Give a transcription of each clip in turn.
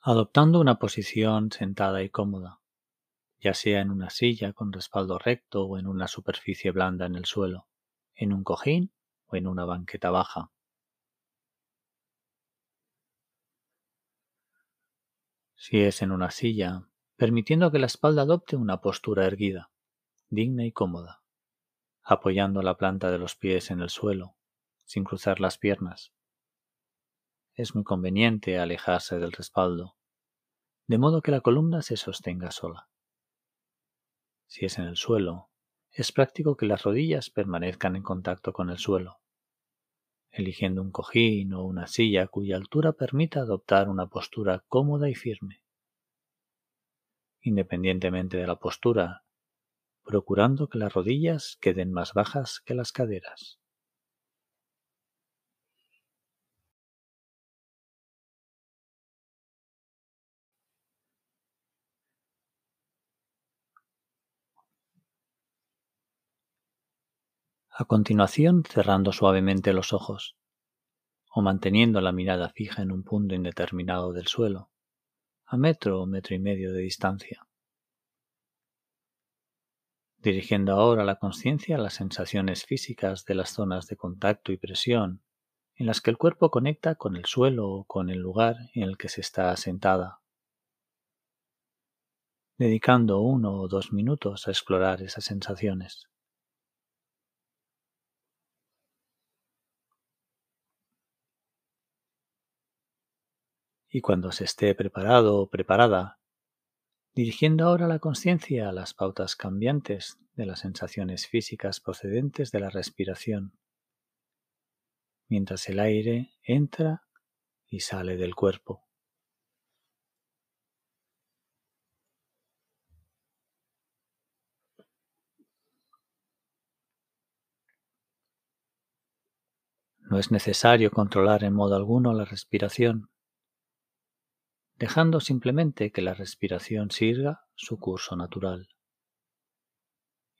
adoptando una posición sentada y cómoda, ya sea en una silla con respaldo recto o en una superficie blanda en el suelo, en un cojín o en una banqueta baja. si es en una silla, permitiendo que la espalda adopte una postura erguida, digna y cómoda, apoyando la planta de los pies en el suelo, sin cruzar las piernas. Es muy conveniente alejarse del respaldo, de modo que la columna se sostenga sola. Si es en el suelo, es práctico que las rodillas permanezcan en contacto con el suelo, eligiendo un cojín o una silla cuya altura permita adoptar una postura cómoda y firme. Independientemente de la postura, procurando que las rodillas queden más bajas que las caderas. A continuación, cerrando suavemente los ojos o manteniendo la mirada fija en un punto indeterminado del suelo, a metro o metro y medio de distancia. Dirigiendo ahora la conciencia a las sensaciones físicas de las zonas de contacto y presión en las que el cuerpo conecta con el suelo o con el lugar en el que se está sentada. Dedicando uno o dos minutos a explorar esas sensaciones. y cuando se esté preparado o preparada, dirigiendo ahora la conciencia a las pautas cambiantes de las sensaciones físicas procedentes de la respiración, mientras el aire entra y sale del cuerpo. No es necesario controlar en modo alguno la respiración dejando simplemente que la respiración siga su curso natural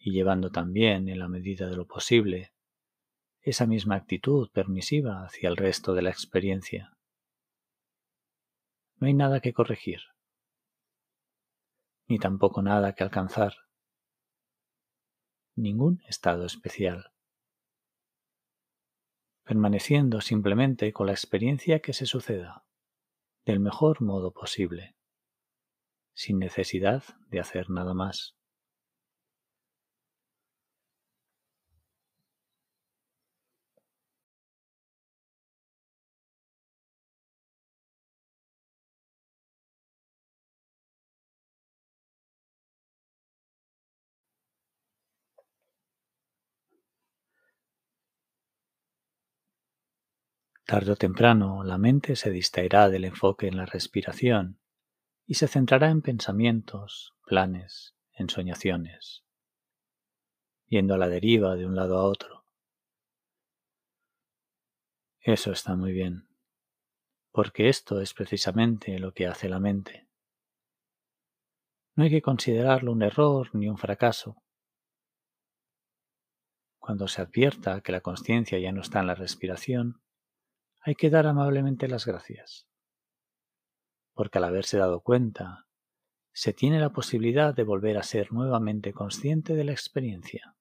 y llevando también, en la medida de lo posible, esa misma actitud permisiva hacia el resto de la experiencia. No hay nada que corregir, ni tampoco nada que alcanzar, ningún estado especial, permaneciendo simplemente con la experiencia que se suceda del mejor modo posible, sin necesidad de hacer nada más. Tarde o temprano la mente se distraerá del enfoque en la respiración y se centrará en pensamientos, planes, ensoñaciones, yendo a la deriva de un lado a otro. Eso está muy bien, porque esto es precisamente lo que hace la mente. No hay que considerarlo un error ni un fracaso. Cuando se advierta que la conciencia ya no está en la respiración, hay que dar amablemente las gracias, porque al haberse dado cuenta, se tiene la posibilidad de volver a ser nuevamente consciente de la experiencia,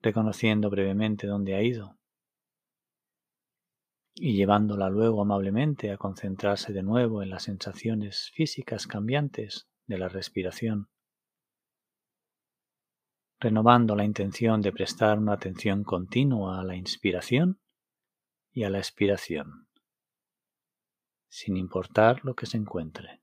reconociendo brevemente dónde ha ido y llevándola luego amablemente a concentrarse de nuevo en las sensaciones físicas cambiantes de la respiración renovando la intención de prestar una atención continua a la inspiración y a la expiración, sin importar lo que se encuentre.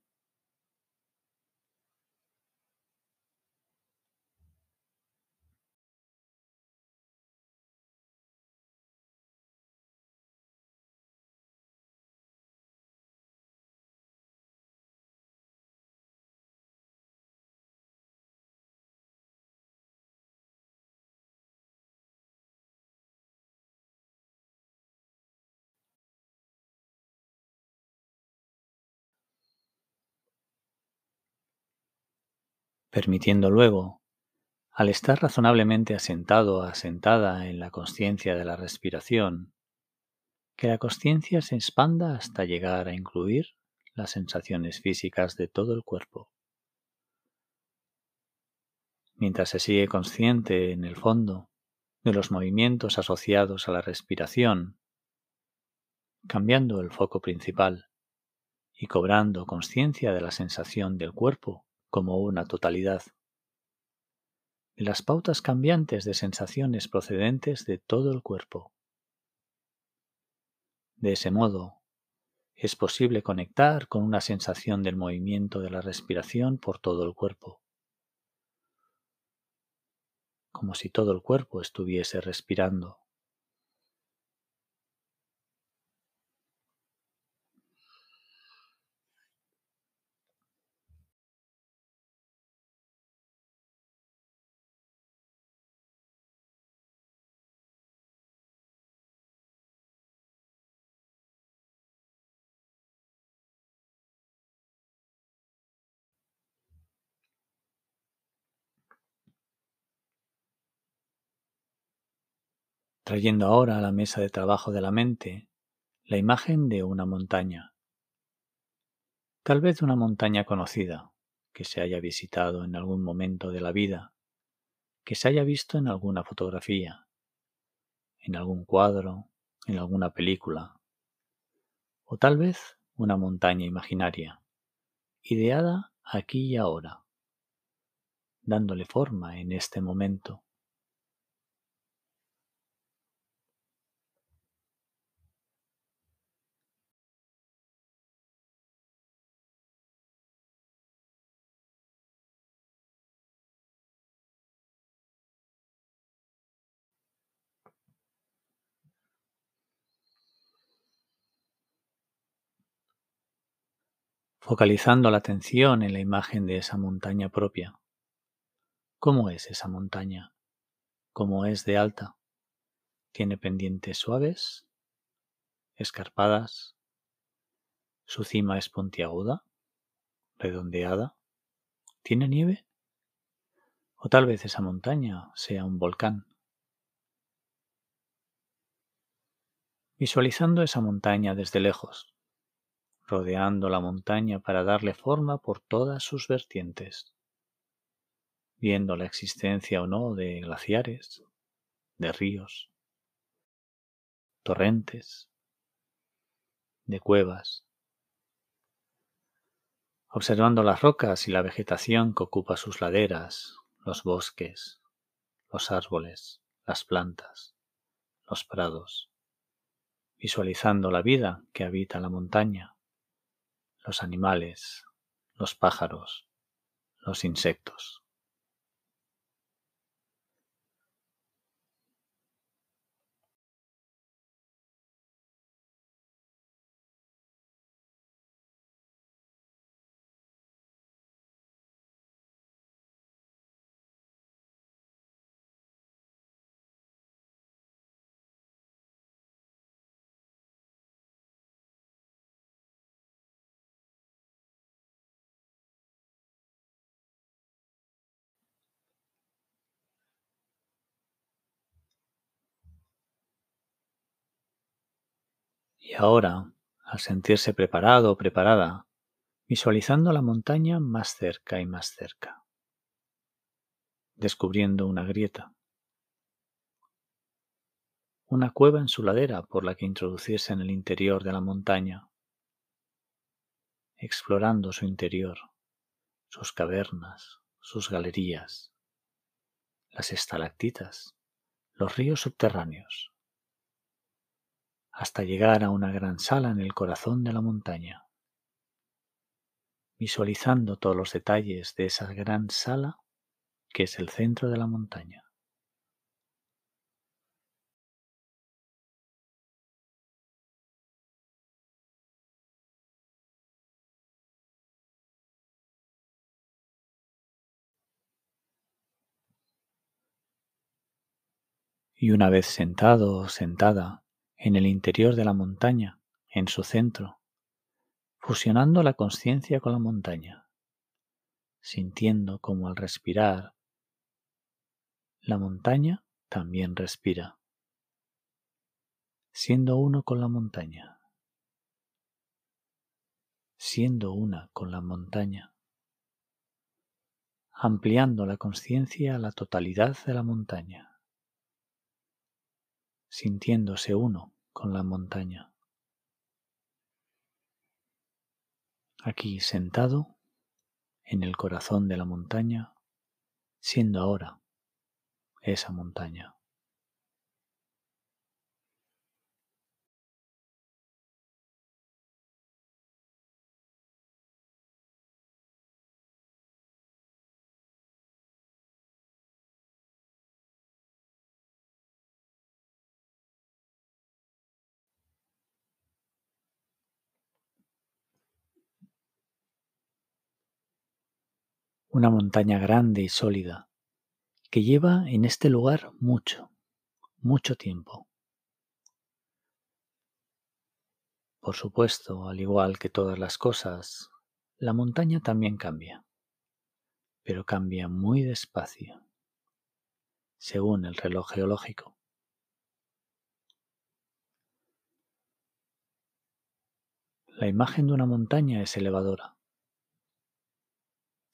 permitiendo luego, al estar razonablemente asentado o asentada en la conciencia de la respiración, que la conciencia se expanda hasta llegar a incluir las sensaciones físicas de todo el cuerpo. Mientras se sigue consciente en el fondo de los movimientos asociados a la respiración, cambiando el foco principal y cobrando conciencia de la sensación del cuerpo como una totalidad. las pautas cambiantes de sensaciones procedentes de todo el cuerpo. De ese modo, es posible conectar con una sensación del movimiento de la respiración por todo el cuerpo, como si todo el cuerpo estuviese respirando. trayendo ahora a la mesa de trabajo de la mente la imagen de una montaña. Tal vez una montaña conocida, que se haya visitado en algún momento de la vida, que se haya visto en alguna fotografía, en algún cuadro, en alguna película, o tal vez una montaña imaginaria, ideada aquí y ahora, dándole forma en este momento focalizando la atención en la imagen de esa montaña propia. ¿Cómo es esa montaña? ¿Cómo es de alta? ¿Tiene pendientes suaves? ¿Escarpadas? ¿Su cima es puntiaguda? ¿Redondeada? ¿Tiene nieve? ¿O tal vez esa montaña sea un volcán? Visualizando esa montaña desde lejos, rodeando la montaña para darle forma por todas sus vertientes, viendo la existencia o no de glaciares, de ríos, torrentes, de cuevas, observando las rocas y la vegetación que ocupa sus laderas, los bosques, los árboles, las plantas, los prados, visualizando la vida que habita la montaña los animales, los pájaros, los insectos. Y ahora, al sentirse preparado o preparada, visualizando la montaña más cerca y más cerca, descubriendo una grieta, una cueva en su ladera por la que introducirse en el interior de la montaña, explorando su interior, sus cavernas, sus galerías, las estalactitas, los ríos subterráneos, hasta llegar a una gran sala en el corazón de la montaña. Visualizando todos los detalles de esa gran sala que es el centro de la montaña. Y una vez sentado o sentada, en el interior de la montaña, en su centro, fusionando la conciencia con la montaña, sintiendo como al respirar, la montaña también respira, siendo uno con la montaña, siendo una con la montaña, ampliando la conciencia a la totalidad de la montaña, sintiéndose uno con la montaña. Aquí sentado, en el corazón de la montaña, siendo ahora esa montaña. una montaña grande y sólida, que lleva en este lugar mucho, mucho tiempo. Por supuesto, al igual que todas las cosas, la montaña también cambia, pero cambia muy despacio, según el reloj geológico. La imagen de una montaña es elevadora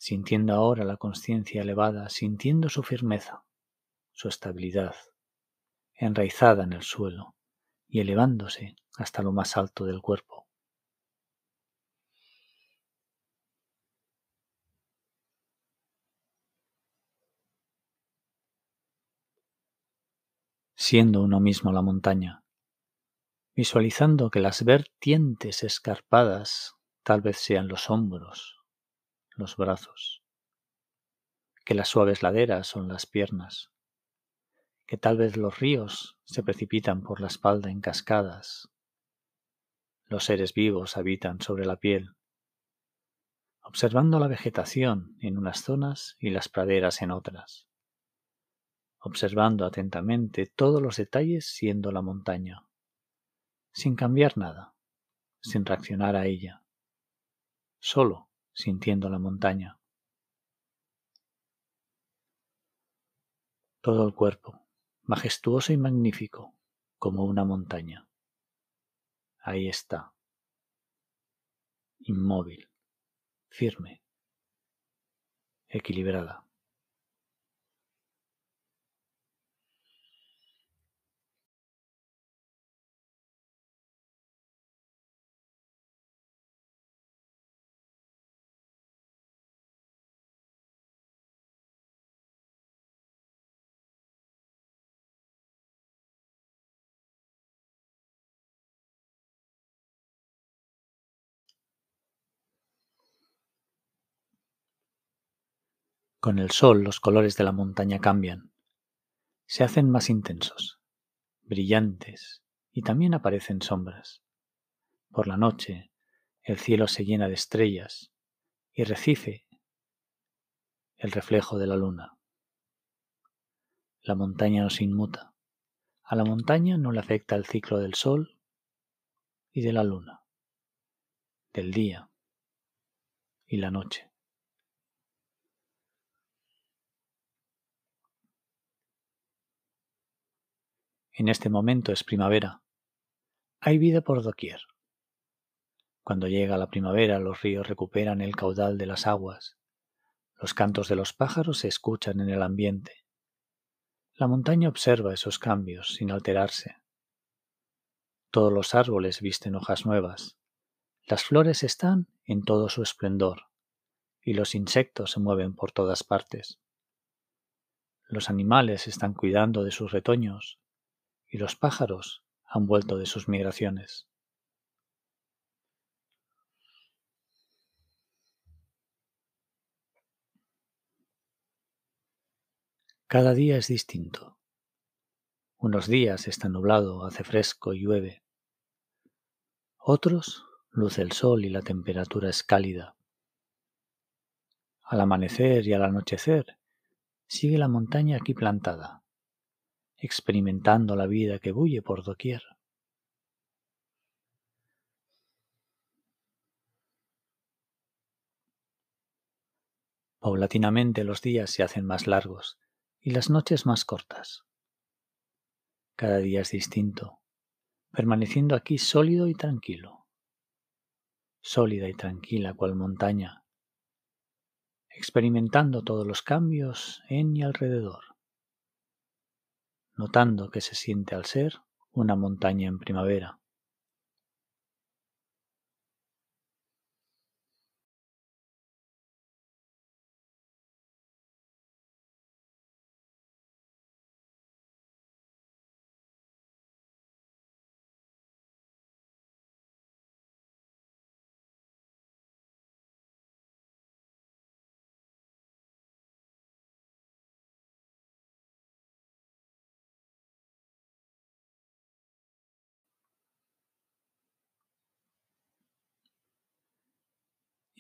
sintiendo ahora la conciencia elevada, sintiendo su firmeza, su estabilidad, enraizada en el suelo y elevándose hasta lo más alto del cuerpo. siendo uno mismo la montaña, visualizando que las vertientes escarpadas tal vez sean los hombros, los brazos, que las suaves laderas son las piernas, que tal vez los ríos se precipitan por la espalda en cascadas, los seres vivos habitan sobre la piel, observando la vegetación en unas zonas y las praderas en otras, observando atentamente todos los detalles siendo la montaña, sin cambiar nada, sin reaccionar a ella, solo sintiendo la montaña. Todo el cuerpo, majestuoso y magnífico, como una montaña. Ahí está, inmóvil, firme, equilibrada. Con el sol los colores de la montaña cambian, se hacen más intensos, brillantes, y también aparecen sombras. Por la noche, el cielo se llena de estrellas y recife el reflejo de la luna. La montaña nos inmuta. A la montaña no le afecta el ciclo del sol y de la luna, del día y la noche. En este momento es primavera. Hay vida por doquier. Cuando llega la primavera los ríos recuperan el caudal de las aguas. Los cantos de los pájaros se escuchan en el ambiente. La montaña observa esos cambios sin alterarse. Todos los árboles visten hojas nuevas. Las flores están en todo su esplendor y los insectos se mueven por todas partes. Los animales están cuidando de sus retoños y los pájaros han vuelto de sus migraciones. Cada día es distinto. Unos días está nublado, hace fresco y llueve. Otros luce el sol y la temperatura es cálida. Al amanecer y al anochecer sigue la montaña aquí plantada, experimentando la vida que bulle por doquier. Paulatinamente los días se hacen más largos y las noches más cortas. Cada día es distinto, permaneciendo aquí sólido y tranquilo. Sólida y tranquila cual montaña, experimentando todos los cambios en y alrededor notando que se siente al ser una montaña en primavera.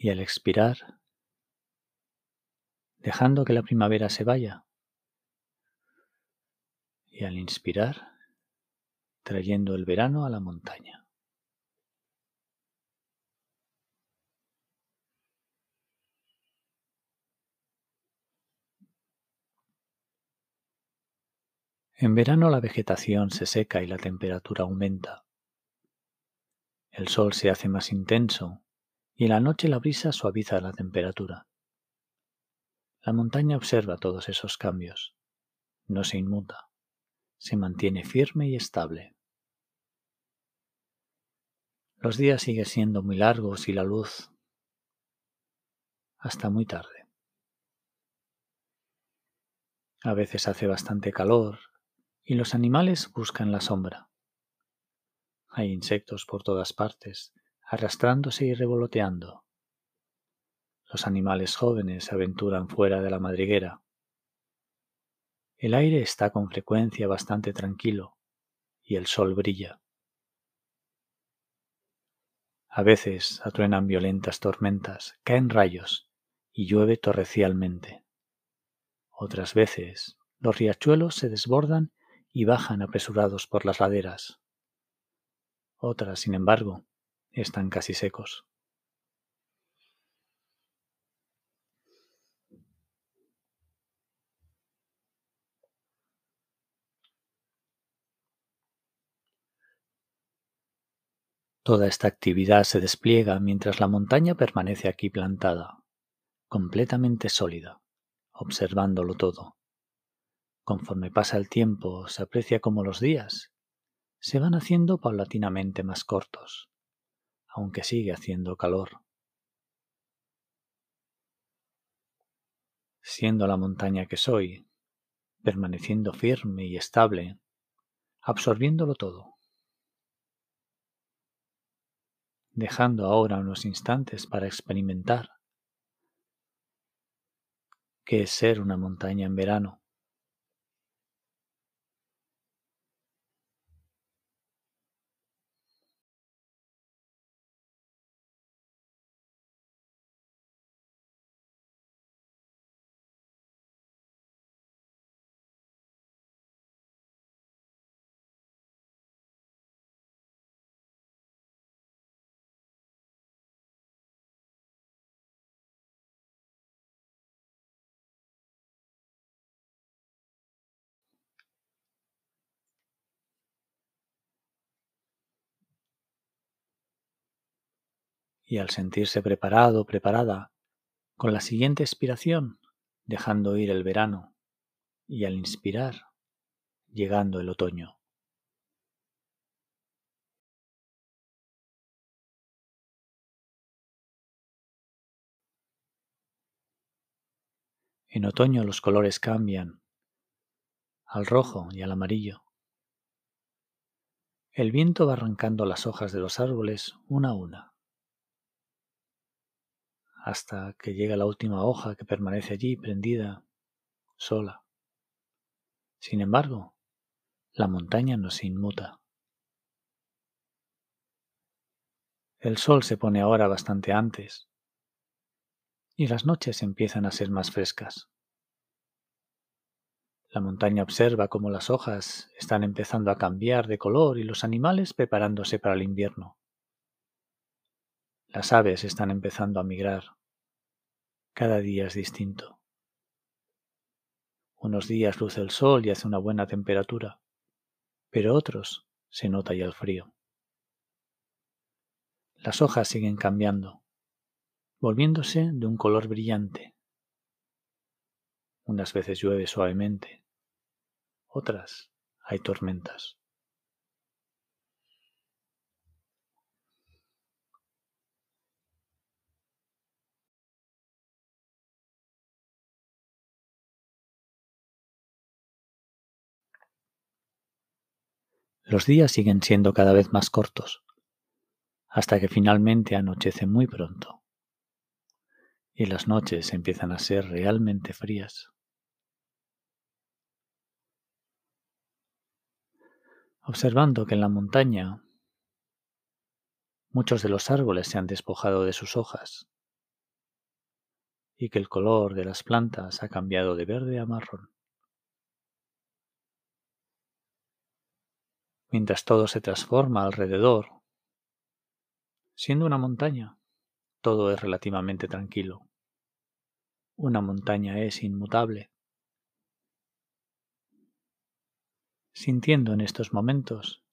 y al expirar, dejando que la primavera se vaya. Y al inspirar, trayendo el verano a la montaña. En verano la vegetación se seca y la temperatura aumenta. El sol se hace más intenso y la noche la brisa suaviza la temperatura. La montaña observa todos esos cambios, no se inmuta, se mantiene firme y estable. Los días siguen siendo muy largos y la luz hasta muy tarde. A veces hace bastante calor y los animales buscan la sombra. Hay insectos por todas partes arrastrándose y revoloteando. Los animales jóvenes aventuran fuera de la madriguera. El aire está con frecuencia bastante tranquilo y el sol brilla. A veces atruenan violentas tormentas, caen rayos y llueve torrecialmente. Otras veces los riachuelos se desbordan y bajan apresurados por las laderas. Otras, sin embargo, están casi secos. Toda esta actividad se despliega mientras la montaña permanece aquí plantada, completamente sólida, observándolo todo. Conforme pasa el tiempo, se aprecia como los días se van haciendo paulatinamente más cortos aunque sigue haciendo calor. Siendo la montaña que soy, permaneciendo firme y estable, absorbiéndolo todo. Dejando ahora unos instantes para experimentar qué es ser una montaña en verano. y al sentirse preparado, preparada, con la siguiente expiración, dejando ir el verano, y al inspirar, llegando el otoño. En otoño los colores cambian al rojo y al amarillo. El viento va arrancando las hojas de los árboles una a una hasta que llega la última hoja que permanece allí prendida, sola. Sin embargo, la montaña no se inmuta. El sol se pone ahora bastante antes y las noches empiezan a ser más frescas. La montaña observa cómo las hojas están empezando a cambiar de color y los animales preparándose para el invierno. Las aves están empezando a migrar. Cada día es distinto. Unos días luce el sol y hace una buena temperatura, pero otros se nota ya el frío. Las hojas siguen cambiando, volviéndose de un color brillante. Unas veces llueve suavemente, otras hay tormentas. Los días siguen siendo cada vez más cortos, hasta que finalmente anochece muy pronto y las noches empiezan a ser realmente frías. Observando que en la montaña muchos de los árboles se han despojado de sus hojas y que el color de las plantas ha cambiado de verde a marrón. mientras todo se transforma alrededor. Siendo una montaña, todo es relativamente tranquilo. Una montaña es inmutable. Sintiendo en estos momentos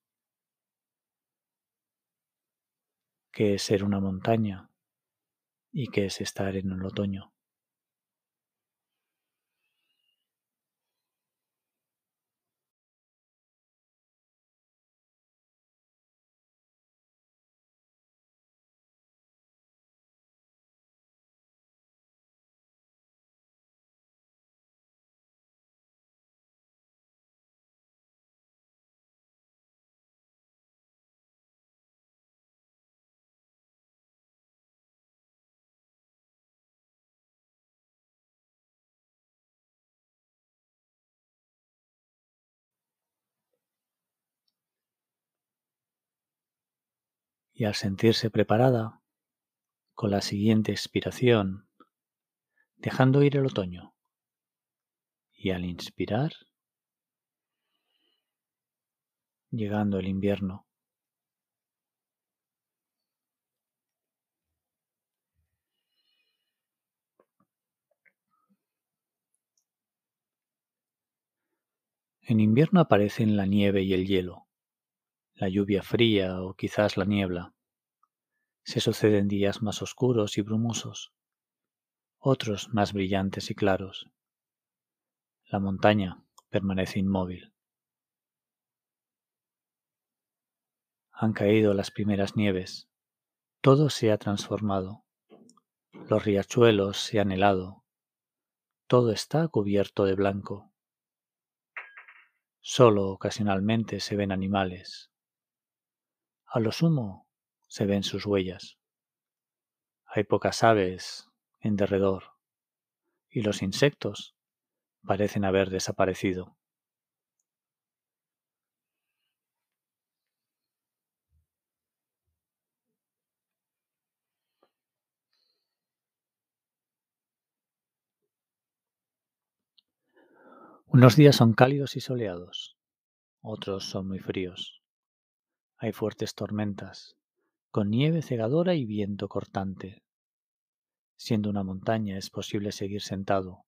qué es ser una montaña y qué es estar en el otoño. y al sentirse preparada, con la siguiente expiración, dejando ir el otoño. Y al inspirar, llegando el invierno. En invierno aparecen la nieve y el hielo la lluvia fría o quizás la niebla. Se suceden días más oscuros y brumosos, otros más brillantes y claros. La montaña permanece inmóvil. Han caído las primeras nieves. Todo se ha transformado. Los riachuelos se han helado. Todo está cubierto de blanco. Solo ocasionalmente se ven animales, a lo sumo se ven sus huellas. Hay pocas aves en derredor y los insectos parecen haber desaparecido. Unos días son cálidos y soleados, otros son muy fríos hay fuertes tormentas, con nieve cegadora y viento cortante. Siendo una montaña es posible seguir sentado,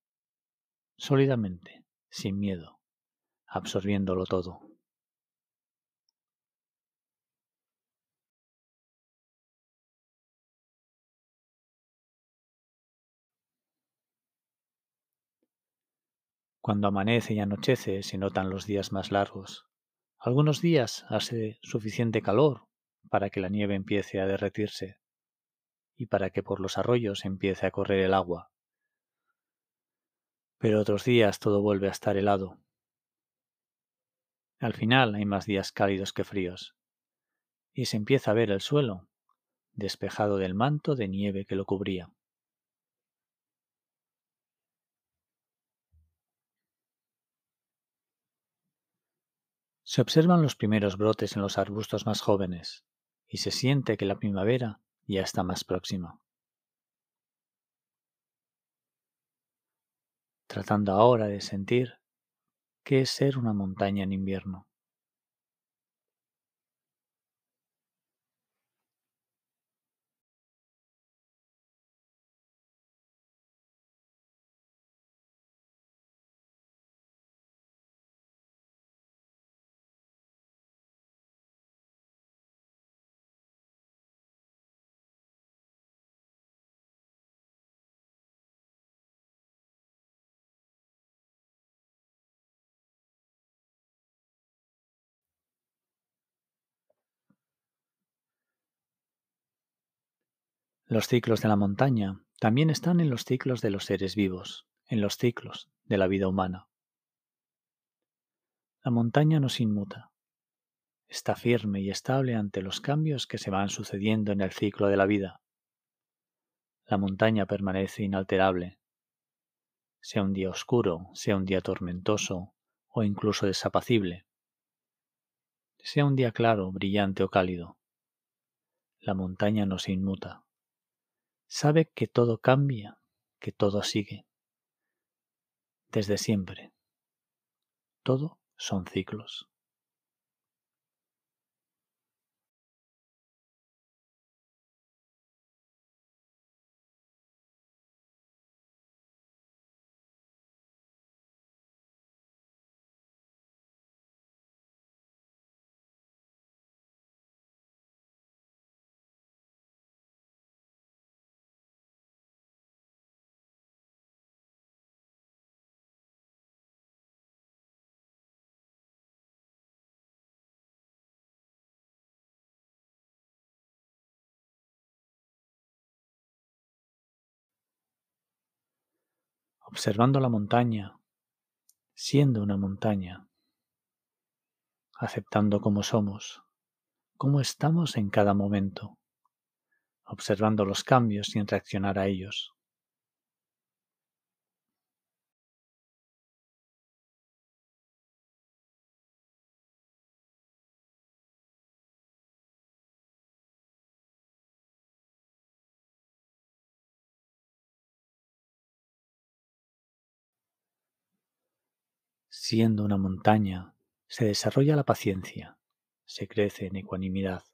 sólidamente, sin miedo, absorbiéndolo todo. Cuando amanece y anochece se notan los días más largos, algunos días hace suficiente calor para que la nieve empiece a derretirse y para que por los arroyos empiece a correr el agua. Pero otros días todo vuelve a estar helado. Al final hay más días cálidos que fríos, y se empieza a ver el suelo, despejado del manto de nieve que lo cubría. Se observan los primeros brotes en los arbustos más jóvenes y se siente que la primavera ya está más próxima. Tratando ahora de sentir qué es ser una montaña en invierno. Los ciclos de la montaña también están en los ciclos de los seres vivos, en los ciclos de la vida humana. La montaña se inmuta. Está firme y estable ante los cambios que se van sucediendo en el ciclo de la vida. La montaña permanece inalterable. Sea un día oscuro, sea un día tormentoso o incluso desapacible. Sea un día claro, brillante o cálido. La montaña no se inmuta sabe que todo cambia, que todo sigue. Desde siempre. Todo son ciclos. observando la montaña, siendo una montaña, aceptando cómo somos, cómo estamos en cada momento, observando los cambios sin reaccionar a ellos. Siendo una montaña, se desarrolla la paciencia, se crece en ecuanimidad,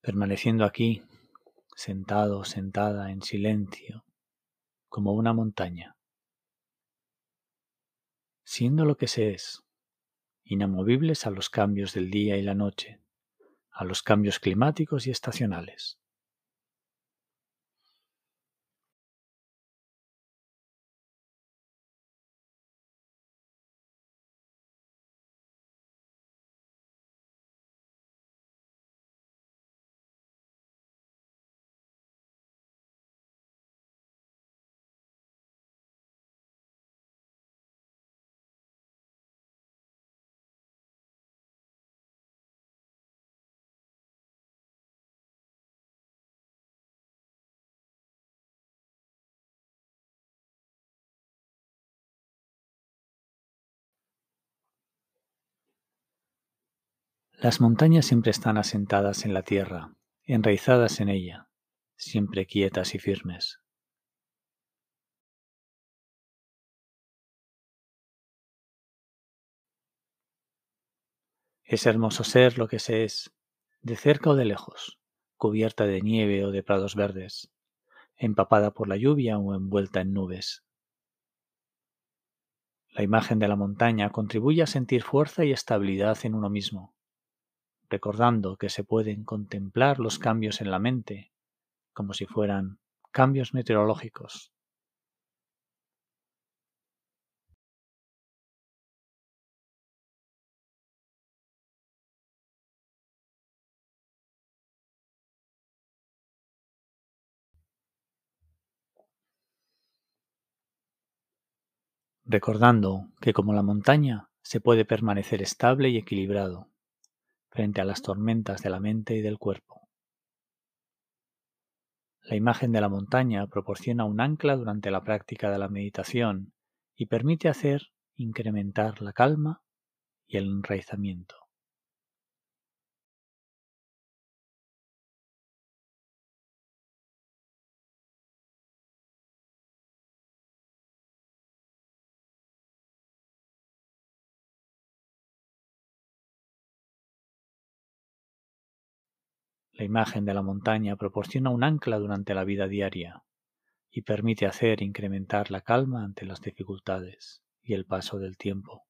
permaneciendo aquí, sentado, o sentada, en silencio, como una montaña, siendo lo que se es, inamovibles a los cambios del día y la noche, a los cambios climáticos y estacionales. Las montañas siempre están asentadas en la tierra, enraizadas en ella, siempre quietas y firmes. Es hermoso ser lo que se es, de cerca o de lejos, cubierta de nieve o de prados verdes, empapada por la lluvia o envuelta en nubes. La imagen de la montaña contribuye a sentir fuerza y estabilidad en uno mismo recordando que se pueden contemplar los cambios en la mente como si fueran cambios meteorológicos. recordando que como la montaña se puede permanecer estable y equilibrado, frente a las tormentas de la mente y del cuerpo. La imagen de la montaña proporciona un ancla durante la práctica de la meditación y permite hacer incrementar la calma y el enraizamiento. La imagen de la montaña proporciona un ancla durante la vida diaria y permite hacer incrementar la calma ante las dificultades y el paso del tiempo.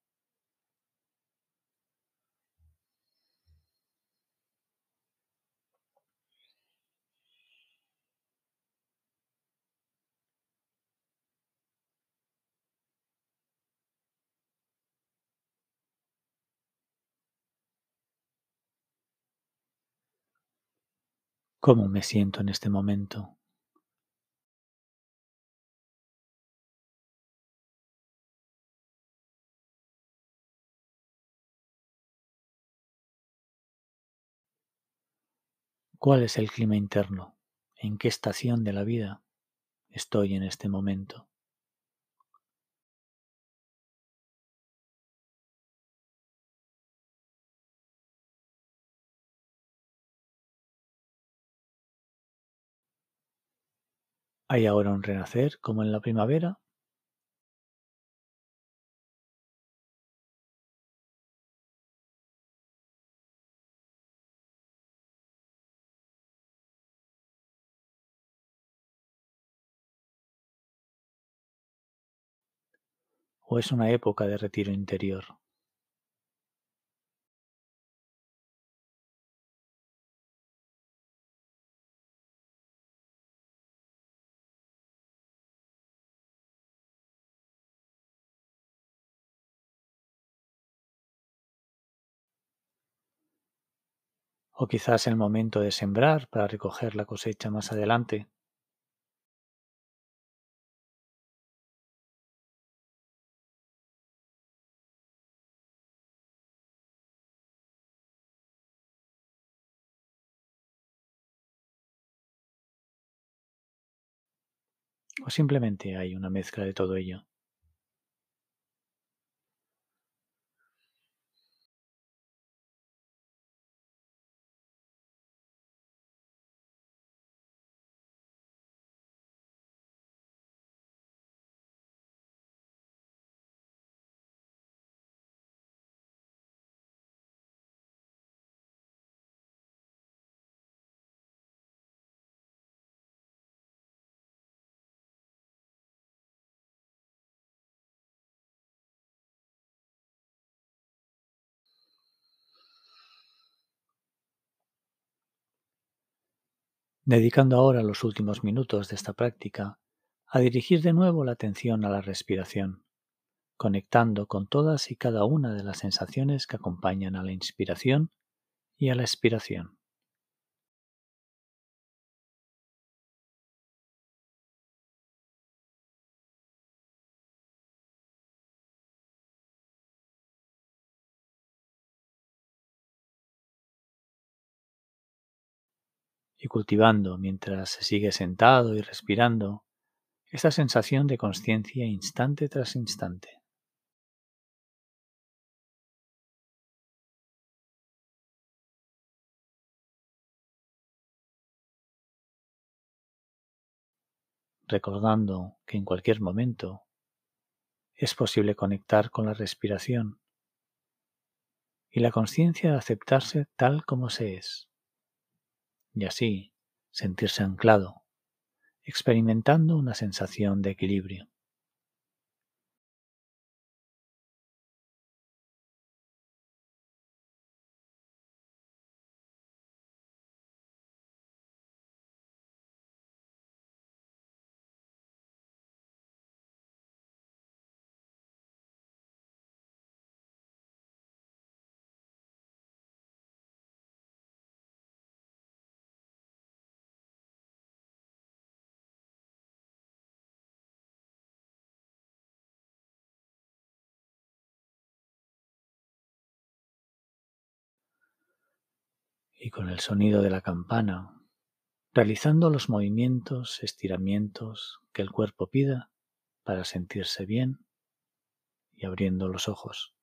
cómo me siento en este momento. ¿Cuál es el clima interno? ¿En qué estación de la vida estoy en este momento? ¿Hay ahora un renacer como en la primavera? ¿O es una época de retiro interior? o quizás el momento de sembrar para recoger la cosecha más adelante. O simplemente hay una mezcla de todo ello. dedicando ahora los últimos minutos de esta práctica a dirigir de nuevo la atención a la respiración, conectando con todas y cada una de las sensaciones que acompañan a la inspiración y a la expiración. y cultivando mientras se sigue sentado y respirando esa sensación de conciencia instante tras instante. recordando que en cualquier momento es posible conectar con la respiración y la conciencia de aceptarse tal como se es y así sentirse anclado, experimentando una sensación de equilibrio. con el sonido de la campana, realizando los movimientos, estiramientos que el cuerpo pida para sentirse bien y abriendo los ojos.